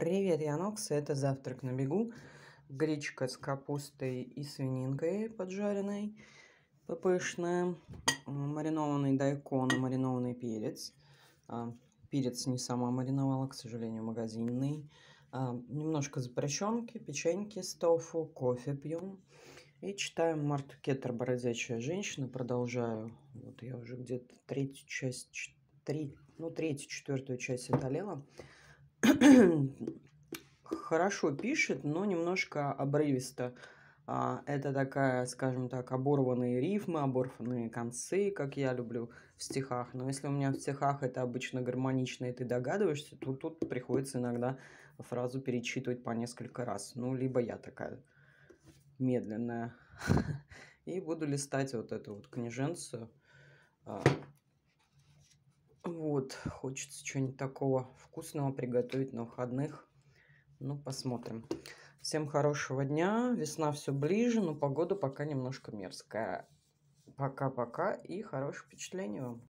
Привет, Янокс, это «Завтрак на бегу». Гречка с капустой и свининкой поджаренной, пышная. Маринованный дайкон и маринованный перец. А, перец не сама мариновала, к сожалению, магазинный. А, немножко запрещенки, печеньки с тофу, кофе пьем. И читаем Марту Кеттер «Бородячая женщина». Продолжаю. Вот я уже где-то третью часть, три, ну, третью, четвертую часть одолела хорошо пишет, но немножко обрывисто. А, это такая, скажем так, оборванные рифмы, оборванные концы, как я люблю в стихах. Но если у меня в стихах это обычно гармонично, и ты догадываешься, то тут приходится иногда фразу перечитывать по несколько раз. Ну, либо я такая медленная. И буду листать вот эту вот книженцию. А, вот хочется чего-нибудь такого вкусного приготовить на выходных. Ну, посмотрим. Всем хорошего дня. Весна все ближе, но погода пока немножко мерзкая. Пока-пока и хороших впечатлений вам.